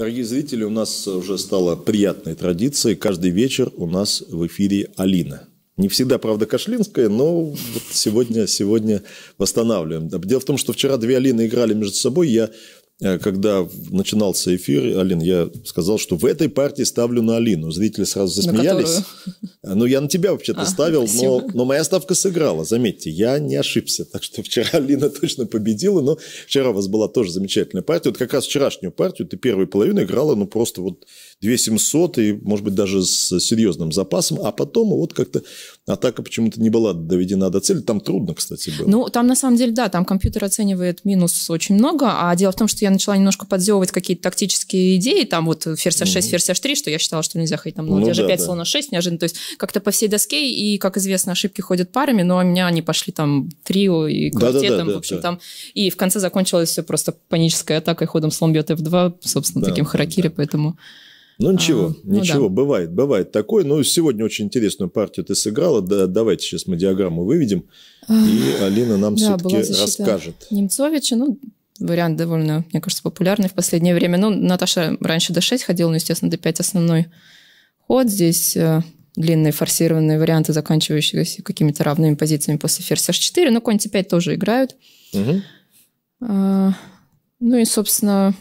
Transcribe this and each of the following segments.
Дорогие зрители, у нас уже стала приятной традицией. Каждый вечер у нас в эфире Алина. Не всегда, правда, Кашлинская, но вот сегодня, сегодня восстанавливаем. Дело в том, что вчера две Алины играли между собой. Я Э, когда начинался эфир, Алин, я сказал, что в этой партии ставлю на Алину. Зрители сразу засмеялись. Ну, я на тебя вообще-то а, ставил, но, но моя ставка сыграла. Заметьте, я не ошибся. Так что вчера Алина точно победила, но вчера у вас была тоже замечательная партия. Вот как раз вчерашнюю партию ты первую половину играла, ну, просто вот 2700 и, может быть, даже с серьезным запасом. А потом вот как-то атака почему-то не была доведена до цели. Там трудно, кстати, было. Ну, там на самом деле, да, там компьютер оценивает минус очень много. А дело в том, что я начала немножко подзевывать какие-то тактические идеи. Там вот версия 6, угу. версия 3, что я считала, что нельзя ходить там на ну, да, 5, да. слона 6 неожиданно. То есть как-то по всей доске. И, как известно, ошибки ходят парами. Но у меня они пошли там трио и квартетом. Да, да, да, в общем, да. там. И в конце закончилось все просто панической атакой ходом слон бьет F2, собственно, да, таким харакири. Да. Поэтому... Ну ничего, а, ничего, ну, да. бывает, бывает такое. Но ну, сегодня очень интересную партию ты сыграла. Да, давайте сейчас мы диаграмму выведем, и Алина нам да, все-таки расскажет. Немцовича, ну вариант довольно, мне кажется, популярный в последнее время. Ну, Наташа раньше до 6 ходила, но, естественно, до 5 основной ход. Здесь э, длинные форсированные варианты, заканчивающиеся какими-то равными позициями после ферзь h4. Ну конь c5 тоже играют. Угу. А, ну и, собственно,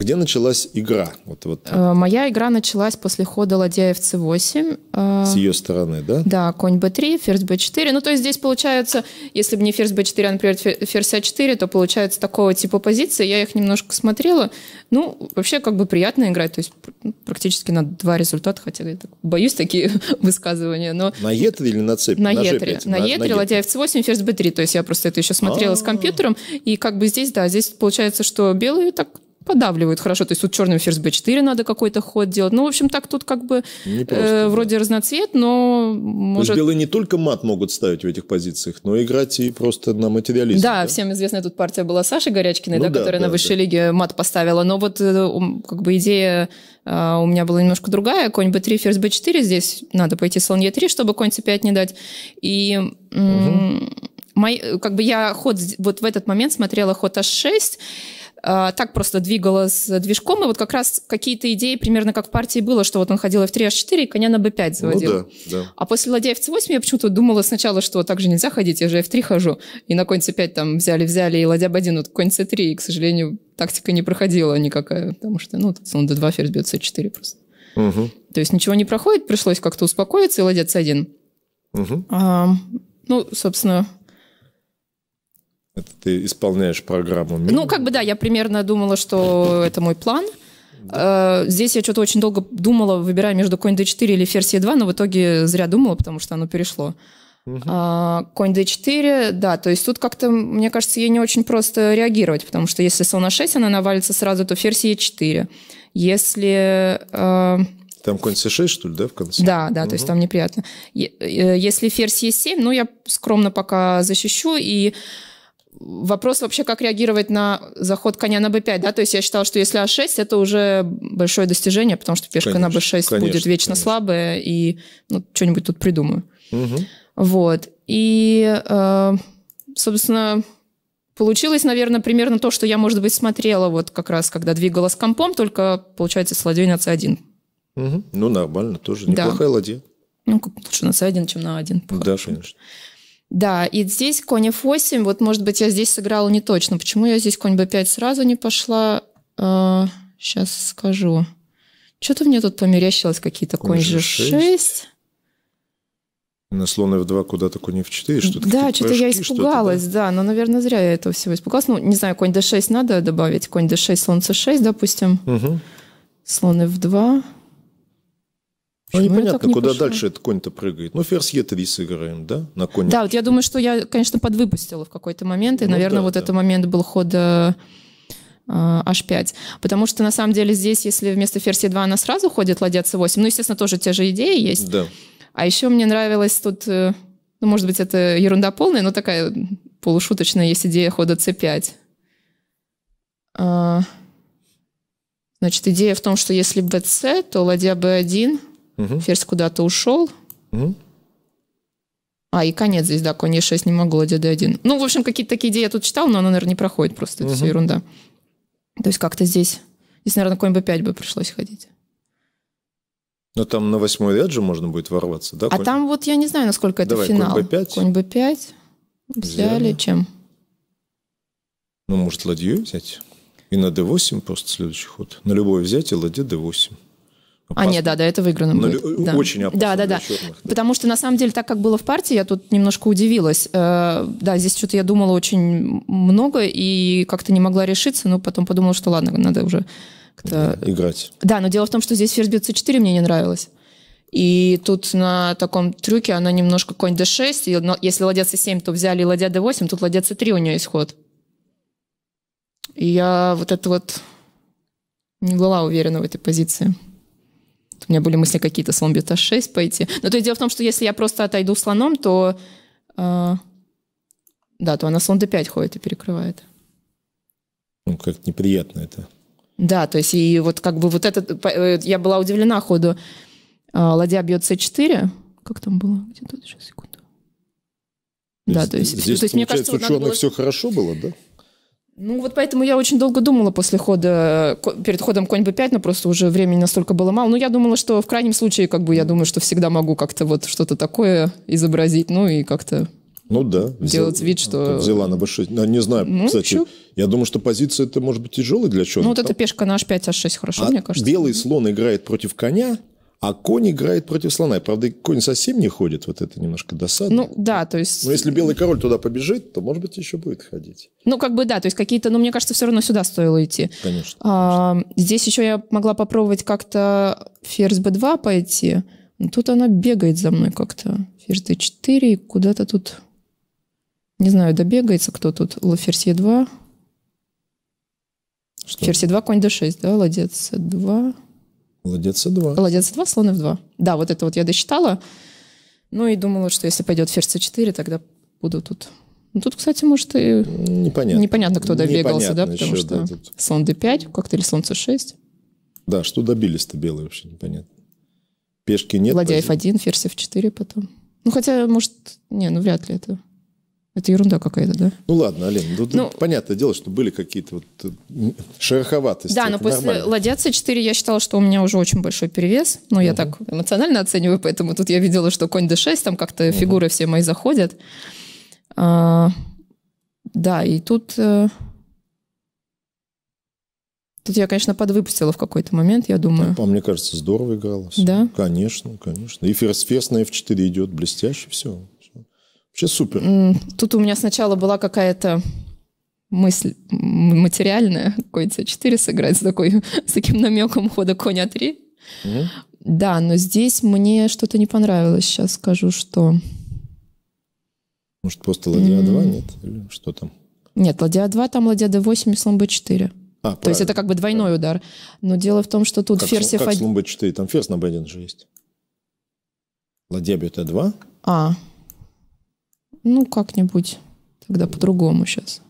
где началась игра? Вот, вот. Э, моя игра началась после хода ладья fc8. Э, с ее стороны, да? Да, конь b3, ферзь b4. Ну, то есть здесь получается, если бы не ферзь b4, а, например, ферзь a4, а то получается такого типа позиции. Я их немножко смотрела. Ну, вообще как бы приятно играть. То есть ну, практически на два результата, хотя я так боюсь такие высказывания. Но... На етре или на цепи? На, на етре. На, на етре, ладья f8, ферзь b3. То есть я просто это еще смотрела А-а-а. с а. компьютером. И как бы здесь, да, здесь получается, что белые так подавливают хорошо. То есть тут черным ферзь b4 надо какой-то ход делать. Ну, в общем, так тут как бы э, вроде разноцвет, но может... То есть белые не только мат могут ставить в этих позициях, но играть и просто на материализм. Да, да? всем известная тут партия была Саши Горячкиной, ну, да, да, которая да, на высшей да. лиге мат поставила. Но вот э, как бы идея э, у меня была немножко другая. Конь b3, ферзь b4. Здесь надо пойти слон e3, чтобы конь c5 не дать. И... Угу. Мой, э, как бы я ход вот в этот момент смотрела ход h6, Э, так просто двигала с движком, и вот как раз какие-то идеи примерно как в партии было, что вот он ходил F3, H4 и коня на B5 ну заводил. Ну, да, да. А после ладья F8 я почему-то думала сначала, что так же нельзя ходить, я же F3 хожу, и на конь C5 там взяли-взяли, и ладья B1, вот конь C3, и, к сожалению, тактика не проходила никакая, потому что, ну, он D2 ферзь бьет C4 просто. Угу. То есть ничего не проходит, пришлось как-то успокоиться, и ладья C1. Угу. А, ну, собственно, это ты исполняешь программу. Мимо. Ну, как бы да, я примерно думала, что это мой план. Э, здесь я что-то очень долго думала, выбирая между Конь D4 или Ферзь e 2, но в итоге зря думала, потому что оно перешло. Угу. конь d4, да, то есть тут как-то, мне кажется, ей не очень просто реагировать, потому что если слон на 6 она навалится сразу, то ферзь e4. Если... Э, там конь c6, что ли, да, в конце? Да, да, угу. то есть там неприятно. Э, если ферзь e7, ну, я скромно пока защищу, и Вопрос вообще, как реагировать на заход коня на b5, да? То есть я считал, что если а6, это уже большое достижение, потому что пешка конечно, на b6 конечно, будет вечно конечно. слабая, и ну, что-нибудь тут придумаю. Угу. Вот. И, э, собственно, получилось, наверное, примерно то, что я, может быть, смотрела вот как раз, когда двигала с компом, только, получается, с ладьей на c1. Угу. Ну, нормально, тоже неплохая да. ладья. Ну, лучше на c1, чем на 1. Да, конечно. Да, и здесь конь f8, вот, может быть, я здесь сыграла не точно. Почему я здесь конь b5 сразу не пошла? А, э, сейчас скажу. Что-то мне тут померещилось, какие-то конь, конь g6. 6 На слон f2 куда-то конь f4, что-то Да, что-то я испугалась, что да? да, но, наверное, зря я этого всего испугалась. Ну, не знаю, конь d6 надо добавить, конь d6, слон c6, допустим. Угу. Слон f2. Ой, Непонятно, а не куда пошла. дальше этот конь-то прыгает. Ну, ферзь Е3 сыграем, да, на коне. Да, вот я думаю, что я, конечно, подвыпустила в какой-то момент, и, ну, наверное, да, вот да. этот момент был хода а, h5. Потому что, на самом деле, здесь, если вместо ферзь e2 она сразу ходит, ладья c8, ну, естественно, тоже те же идеи есть. Да. А еще мне нравилось тут, э, ну, может быть, это ерунда полная, но такая полушуточная есть идея хода c5. А, значит, идея в том, что если bc, то ладья b1, Угу. Ферзь куда-то ушел. Угу. А, и конец здесь, да, конь e6 не могло, d1. Ну, в общем, какие-то такие идеи я тут читал, но она, наверное, не проходит просто. Это угу. все ерунда. То есть как-то здесь... Здесь, наверное, конь b5 бы пришлось ходить. Но там на восьмой ряд же можно будет ворваться, да? А конь? там вот я не знаю, насколько это Давай, финал. Конь b5. Конь b5. Взяли, Взяли. чем? Ну, может, ладью взять? И на d8 просто следующий ход. На любой взять и ладья d8. Ну, а, нет, да, до этого игры на ну, да. Очень опасно да, да, да. Черных, да. Потому что, на самом деле, так как было в партии, я тут немножко удивилась. Э, да, здесь что-то я думала очень много и как-то не могла решиться, но потом подумала, что ладно, надо уже как-то... Играть. Да, но дело в том, что здесь ферзь бьет c4 мне не нравилось. И тут на таком трюке она немножко конь d6, и, но, если ладья c7, то взяли ладья d8, тут ладья c3 у нее исход. И я вот это вот не была уверена в этой позиции у меня были мысли какие-то слон бета 6 пойти. Но то есть дело в том, что если я просто отойду слоном, то... Э, да, то она слон d5 ходит и перекрывает. Ну, как неприятно это. Да, то есть и вот как бы вот этот... Э, я была удивлена ходу. Э, ладья бьет c4. Как там было? Где тут? Сейчас, секунду. Да, то есть, здесь, то есть мне кажется, ученых было... все хорошо было, да? Ну вот поэтому я очень долго думала после хода, э, перед ходом конь b5, но просто уже времени настолько было мало. Но ну, я думала, что в крайнем случае, как бы я думаю, что всегда могу как-то вот что-то такое изобразить, ну и как-то ну да. Делать взял, вид, что... Взяла на b6. Ну, не знаю, ну, кстати. Чё? Я думаю, что позиция это может быть тяжелая для чего-то. Ну вот эта пешка на h5, h6 хорошо, а мне кажется. белый слон играет против коня, а конь играет против слона. Правда, конь совсем не ходит, вот это немножко досадно. Ну, да, то есть... Но если белый король туда побежит, то, может быть, еще будет ходить. Ну, как бы да, то есть какие-то... Но ну, мне кажется, все равно сюда стоило идти. Конечно. А, Здесь еще я могла попробовать как-то ферзь b2 пойти. Но ну, тут она бегает за мной как-то. Ферзь d4 куда-то тут... Не знаю, добегается кто тут. Ферзь e2. Что? Ферзь e2, конь d6, да, ладец c2. Ладья c2. Ладья c2, слон f2. Да, вот это вот я досчитала. Ну и думала, что если пойдет ферзь c4, тогда буду тут. Ну, тут, кстати, может и... Непонятно. Непонятно, кто добегался, да? Потому еще, что да, тут... слон d5 как-то или слон c6. Да, что добились-то белые вообще, непонятно. Пешки нет. Ладья f1, ферзь f4 потом. Ну, хотя, может... Не, ну вряд ли это... Это ерунда какая-то, да? Ну ладно, Алина, ну, ну, понятное дело, что были какие-то вот э, шероховатости. Да, но ну, после Ладья ладиации 4 я считала, что у меня уже очень большой перевес. Но ну, я так эмоционально оцениваю, поэтому тут я видела, что конь d6, там как-то угу. фигуры все мои заходят. А, да, и тут... Э, тут я, конечно, подвыпустила в какой-то момент, я думаю. А мне кажется, здорово играла. Да? Конечно, конечно. И ферзь на f4 идет блестяще все. Вообще супер. Тут у меня сначала была какая-то мысль материальная, конь c4 сыграть с, такой, с таким намеком хода коня 3. Да, но здесь мне что-то не понравилось. Сейчас скажу, что... Может, просто ладья 2 нет? Или что там? Нет, ладья 2, там ладья d8 и слон b4. А, То есть это как бы двойной правильно. удар. Но дело в том, что тут как, ферзь f1... Как слон b4? Там ферзь на b1 же есть. Ладья бьет e2. Э а, ну, как-нибудь тогда по-другому сейчас.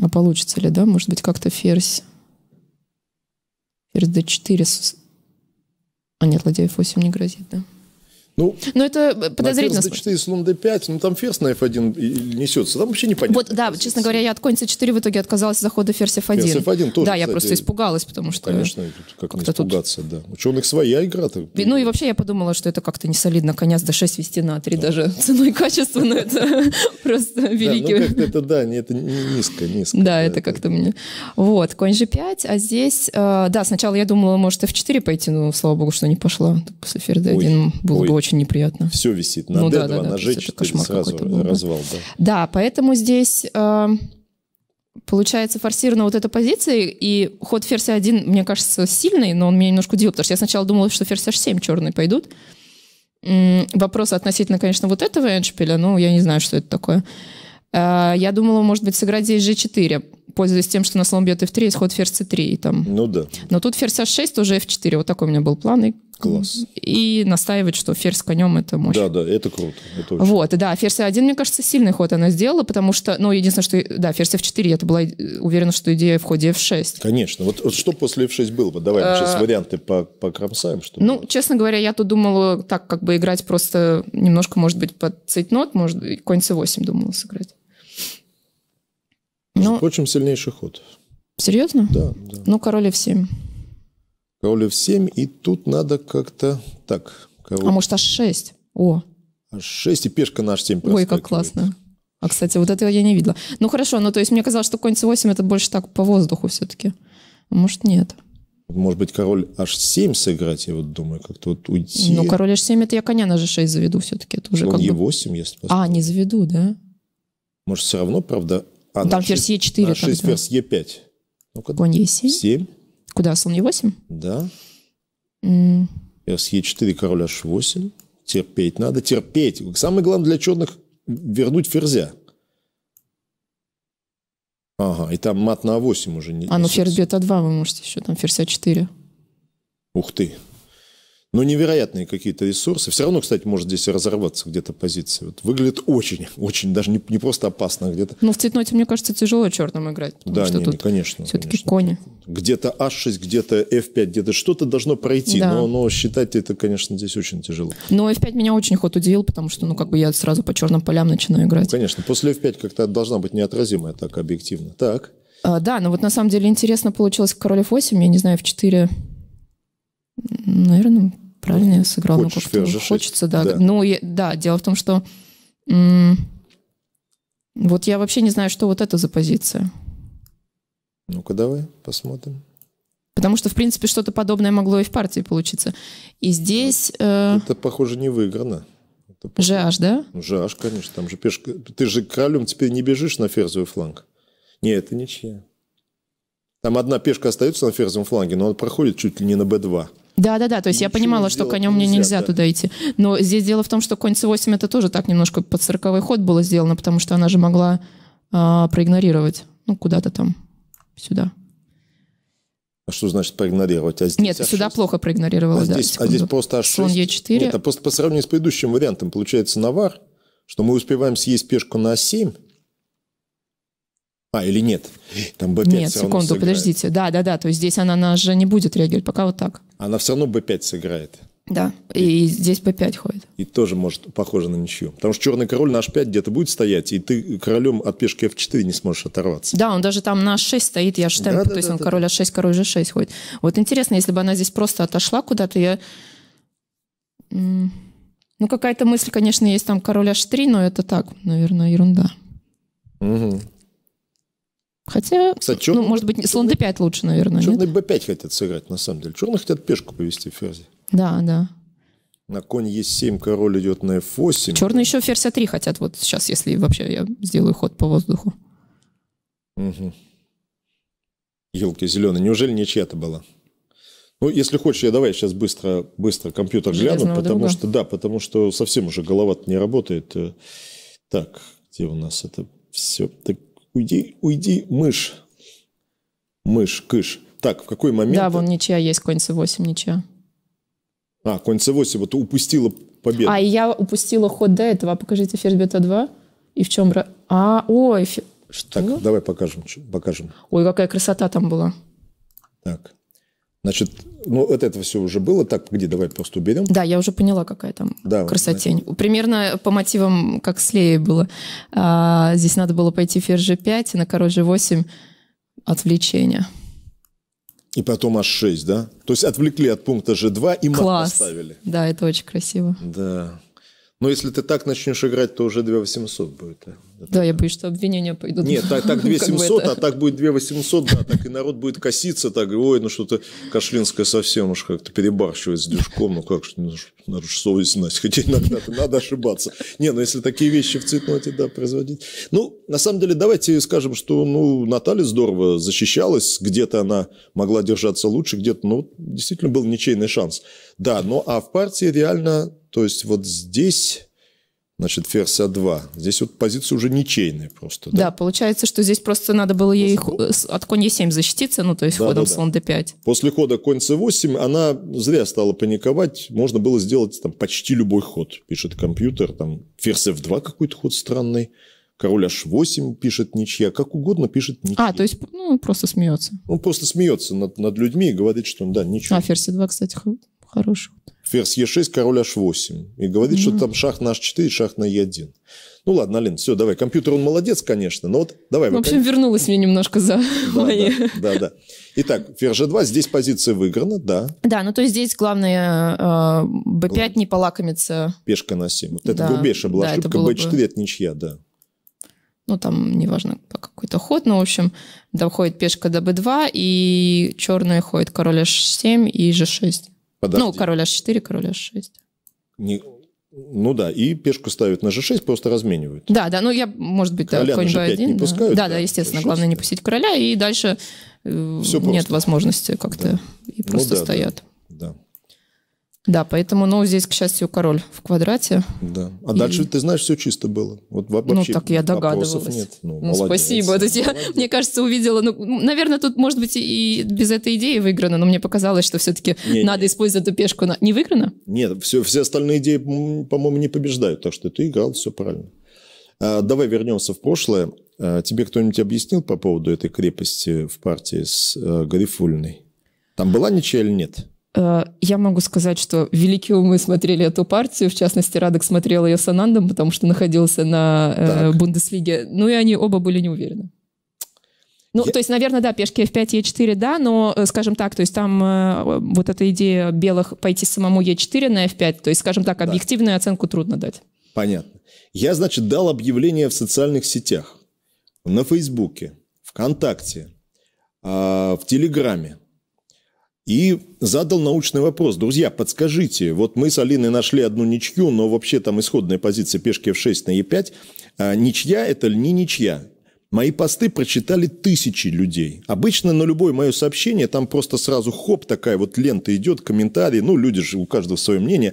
А получится ли, да? Может быть, как-то ферзь... Ферзь d4... А нет, ладья f8 не грозит, да? Ну, но это э, подозрительно. На d4 слон d5, ну там ферзь на f1 несется, там вообще непонятно. Вот, да, честно говоря, я от конь c4 в итоге отказалась захода ферзь f1. Ферзь f1 тоже, Да, я кстати, просто испугалась, потому что... Конечно, тут как, как не испугаться, тут... да. Ученых ну, своя игра-то. Ну и вообще я подумала, что это как-то не солидно, коня с d6 вести на 3 да. даже ценой качества, но это просто великий... Да, ну как-то это, да, не это низко, низко. Да, это как-то мне... Вот, конь g5, а здесь... Э, да, сначала я думала, может f4 пойти, но слава богу, что не пошла. После ферзь d1 было бы очень неприятно. Все висит. На ну, D2, да, да, на G4 сразу был, развал. Да. да, поэтому здесь... Э, Получается, форсирована вот эта позиция, и ход ферзь 1, мне кажется, сильный, но он меня немножко удивил, потому что я сначала думала, что ферзь h7 черный пойдут. Вопрос относительно, конечно, вот этого эншпиля, ну, я не знаю, что это такое. Э, я думала, может быть, сыграть здесь g4 пользуясь тем, что на слон бьет f3, есть ход ферзь c3. И там. Ну да. Но тут ферзь h6, тоже f4. Вот такой у меня был план. И Класс. И настаивать, что ферзь с конем это мощь. Да, да, это круто. Это очень... Вот, да, ферзь А1, мне кажется, сильный ход она сделала, потому что, ну, единственное, что, да, ферзь F4, я была э, уверена, что идея в ходе F6. Конечно. Вот, вот что после F6 было? Вот давай сейчас э, варианты покромсаем. Чтобы... Ну, честно говоря, я тут думала так, как бы играть просто немножко, может быть, под цейтнот, может, конь c8 думала сыграть. Между ну, прочим, сильнейший ход. Серьезно? Да, да. Ну, король f7. Король f7, и тут надо как-то так. Король... А может, h6? О. h6, а и пешка на h7 Ой, как классно. А, кстати, вот этого я не видела. Ну, хорошо, ну, то есть мне казалось, что конь c8 это больше так по воздуху все-таки. может, нет. Может быть, король h7 сыграть, я вот думаю, как-то вот уйти. Ну, король h7, это я коня на g6 заведу все-таки. Это уже Слон ну, как e8, бы... если посмотреть. А, не заведу, да? Может, все равно, правда, а, там е 4. А 6 версия 5. Ну-ка. Конь Е7. 7. Куда? Слон Е8? Да. Mm. Е4, король H8. Терпеть надо, терпеть. Самое главное для черных вернуть ферзя. Ага, и там мат на А8 уже не... А, ну ферзь бета 2 вы можете еще, там ферзь А4. Ух ты но невероятные какие-то ресурсы. Все равно, кстати, может здесь разорваться где-то позиция. Вот выглядит очень, очень, даже не, не просто опасно а где-то. Но ну, в цветноте, мне кажется, тяжело черным играть. Да, что не, тут не, конечно. Все-таки кони. Где-то H6, где-то F5, где-то что-то должно пройти, да. но, но считать это, конечно, здесь очень тяжело. Но F5 меня очень ход удивил, потому что, ну, как бы я сразу по черным полям начинаю играть. Ну, конечно, после F5 как-то должна быть неотразимая так объективно. Так. А, да, но ну, вот на самом деле интересно получилось король F8, я не знаю, в 4... Наверное, правильно я сыграл? Хочешь, ну, как-то хочется, да. да. Ну, я, да, дело в том, что м- вот я вообще не знаю, что вот это за позиция. Ну-ка давай посмотрим. Потому что, в принципе, что-то подобное могло и в партии получиться. И здесь... Э... Это, похоже, не выиграно. ЖАЖ, да? Ну, ЖАЖ, конечно. Там же пешка. Ты же королем теперь не бежишь на ферзовый фланг. Нет, это ничья. Там одна пешка остается на ферзовом фланге, но он проходит чуть ли не на b2. Да, да, да. То есть Ничего я понимала, что конем мне нельзя да. туда идти. Но здесь дело в том, что конь c8 это тоже так немножко под 40 ход было сделано, потому что она же могла а, проигнорировать. Ну, куда-то там, сюда. А что значит проигнорировать? А здесь Нет, а сюда плохо проигнорировала, а, а Здесь, секунду. а здесь просто h6. Слон e4. Нет, а просто по сравнению с предыдущим вариантом получается навар, что мы успеваем съесть пешку на 7, а, или нет? Нет, секунду, сыграет. подождите. Да, да, да. То есть здесь она, она же не будет реагировать. Пока вот так она все равно b5 сыграет. Да, и, и здесь b5 ходит. И тоже может похоже на ничью. Потому что черный король на h5 где-то будет стоять, и ты королем от пешки f4 не сможешь оторваться. Да, он даже там на h6 стоит, я h7, да, то есть да, он да, король да. h6, король g6 ходит. Вот интересно, если бы она здесь просто отошла куда-то, я... Ну, какая-то мысль, конечно, есть там король h3, но это так, наверное, ерунда. Угу. Хотя, Кстати, черный, ну, может быть, слон d5 лучше, наверное. Черные b5 хотят сыграть, на самом деле. Черные хотят пешку повести в ферзи. Да, да. На конь Е7 король идет на F8. Черные еще ферзь А3 хотят вот сейчас, если вообще я сделаю ход по воздуху. Угу. Елки зеленые. Неужели не чья-то была? Ну, если хочешь, я давай сейчас быстро, быстро компьютер Железного гляну, потому друга. что, да, потому что совсем уже голова не работает. Э, так, где у нас это все? Так, Уйди, уйди, мышь. Мышь, кыш. Так, в какой момент? Да, вон ничья есть, конь c8, ничья. А, конь c8, вот упустила победу. А, и я упустила ход до этого. А покажите ферзь бета 2. И в чем... А, ой, фе... что? Так, давай покажем, покажем. Ой, какая красота там была. Так. Значит, ну, от этого все уже было. Так, где давай просто уберем. Да, я уже поняла, какая там да, красотень. Да. Примерно по мотивам, как с Леей было. А, здесь надо было пойти ферзь g5, и на король g8 отвлечение. И потом h6, да? То есть отвлекли от пункта g2 и мат Класс. поставили. Да, это очень красиво. Да. Но если ты так начнешь играть, то уже 2 800 будет. Да, да я боюсь, что обвинения пойдут. Нет, так, так 2 а так будет 2 800, да, так и народ будет коситься, так, и, ой, ну что-то Кашлинская совсем уж как-то перебарщивает с дюшком, ну как, ну, надо же совесть знать, хотя иногда надо ошибаться. Не, ну если такие вещи в цветноте, да, производить. Ну, на самом деле, давайте скажем, что, ну, Наталья здорово защищалась, где-то она могла держаться лучше, где-то, ну, действительно был ничейный шанс. Да, но ну, а в партии реально то есть вот здесь значит, ферзь А2. Здесь вот позиция уже ничейная просто. Да, да получается, что здесь просто надо было ей от конь Е7 защититься, ну, то есть да, ходом да, да. слон Д5. После хода конь С8 она зря стала паниковать. Можно было сделать там почти любой ход, пишет компьютер. Там ферзь F2 какой-то ход странный. Король H8 пишет ничья, как угодно пишет ничья. А, то есть, ну, просто смеется. Он ну, просто смеется над, над людьми и говорит, что, он да, ничего. А, ферзь 2, кстати, ход хорошего. Ферзь Е6, король H8. И говорит, mm-hmm. что там шах на H4, шах на Е1. Ну ладно, Алин, все, давай. Компьютер, он молодец, конечно, но вот давай. В общем, кон... вернулась мне немножко за да, мои... Да, да, да. Итак, ферзь G2, здесь позиция выиграна, да. Да, ну то есть здесь главное э, B5 не полакомиться. Пешка на 7. Вот это да, грубейшая была да, ошибка. B4 бы... это ничья, да. Ну там, неважно, какой-то ход, но в общем, доходит пешка до B2, и черные ходит король H7 и G6. Подожди. Ну, король h4, король h6. Не... Ну да, и пешку ставят на g6, просто разменивают. Да, да, ну я, может быть, короля да, конь b1. Не да. Пускают, да, да, да, естественно, g6, главное не пустить короля, и дальше э, Все нет возможности как-то, да. и ну просто ну, да, стоят. Да. Да, поэтому, ну, здесь, к счастью, король в квадрате. Да. А и... дальше, ты знаешь, все чисто было. Вот ну, вообще ну, так я догадывалась. Нет. Ну, ну молодец, спасибо. То есть я, мне кажется, увидела, ну, наверное, тут, может быть, и без этой идеи выиграно, но мне показалось, что все-таки не, надо не. использовать эту пешку. На... Не выиграно? Нет, все, все остальные идеи, по-моему, не побеждают, так что ты играл все правильно. А, давай вернемся в прошлое. А, тебе кто-нибудь объяснил по поводу этой крепости в партии с а, э, Гарифульной? Там была ничья или нет? Э, я могу сказать, что великие умы смотрели эту партию, в частности, Радок смотрел ее с Анандом, потому что находился на э, так. Бундеслиге. Ну и они оба были не уверены. Ну, я... то есть, наверное, да, пешки F5, E4, да, но, э, скажем так, то есть там э, вот эта идея белых пойти самому E4 на F5, то есть, скажем так, объективную да. оценку трудно дать. Понятно. Я, значит, дал объявление в социальных сетях, на Фейсбуке, ВКонтакте, э, в Телеграме и задал научный вопрос. Друзья, подскажите, вот мы с Алиной нашли одну ничью, но вообще там исходная позиция пешки в 6 на е 5 А ничья это ли не ничья. Мои посты прочитали тысячи людей. Обычно на любое мое сообщение там просто сразу хоп, такая вот лента идет, комментарии. Ну, люди же, у каждого свое мнение.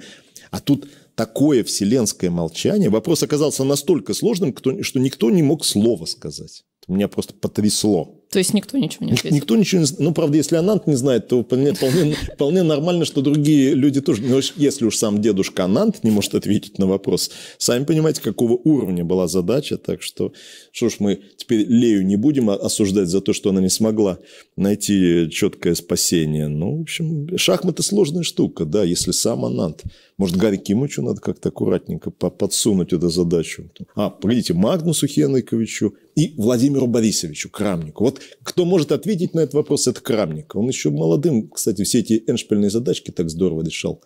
А тут такое вселенское молчание. Вопрос оказался настолько сложным, что никто не мог слова сказать. Меня просто потрясло. То есть никто ничего не ответил? Никто ничего не знает. Ну, правда, если Анант не знает, то вполне, вполне, вполне нормально, что другие люди тоже. Но ну, если уж сам дедушка Анант не может ответить на вопрос, сами понимаете, какого уровня была задача. Так что, что ж, мы теперь Лею не будем осуждать за то, что она не смогла найти четкое спасение. Ну, в общем, шахматы сложная штука, да, если сам Анант. Может, Гарри Кимычу надо как-то аккуратненько подсунуть эту задачу. А, погодите, Магнусу Хенриковичу и Владимиру Борисовичу Крамнику. Вот кто может ответить на этот вопрос, это Крамник. Он еще молодым, кстати, все эти эншпильные задачки так здорово решал.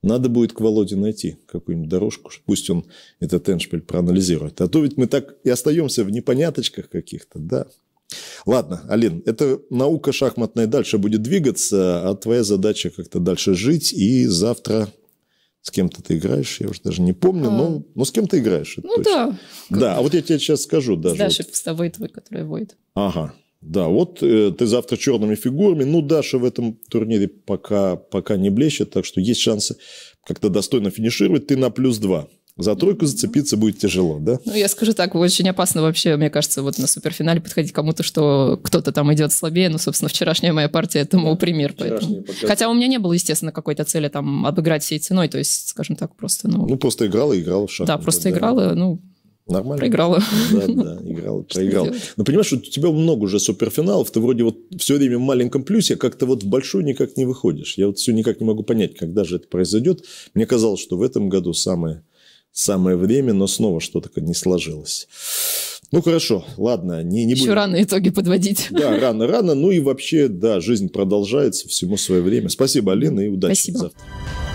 Надо будет к Володе найти какую-нибудь дорожку, пусть он этот эншпиль проанализирует. А то ведь мы так и остаемся в непоняточках каких-то, да. Ладно, Алин, это наука шахматная дальше будет двигаться, а твоя задача как-то дальше жить. И завтра с кем-то ты играешь, я уже даже не помню, а... но, но с кем то играешь. ну точно. да. Да, а вот я тебе сейчас скажу даже. Даша вот. с тобой твой, который войд. Ага. Да, вот э, ты завтра черными фигурами. Ну, Даша в этом турнире пока, пока не блещет, так что есть шансы как-то достойно финишировать. Ты на плюс два. За тройку зацепиться будет тяжело, да? Ну, я скажу так, очень опасно вообще, мне кажется, вот на суперфинале подходить кому-то, что кто-то там идет слабее. Ну, собственно, вчерашняя моя партия этому да, пример. Поэтому. Хотя у меня не было, естественно, какой-то цели там обыграть всей ценой, то есть, скажем так, просто... Ну, ну просто играла и играла в шахматы. Да, просто да, играла, ну, Нормально. Проиграла. Да, да, играла, проиграла. Но ну, понимаешь, у тебя много уже суперфиналов, ты вроде вот все время в маленьком плюсе, а как-то вот в большой никак не выходишь. Я вот все никак не могу понять, когда же это произойдет. Мне казалось, что в этом году самое самое время, но снова что-то не сложилось. Ну хорошо, ладно, не, не Еще будем... рано итоги подводить. Да, рано, рано. Ну и вообще, да, жизнь продолжается, всему свое время. Спасибо, Алина, и удачи Спасибо. завтра.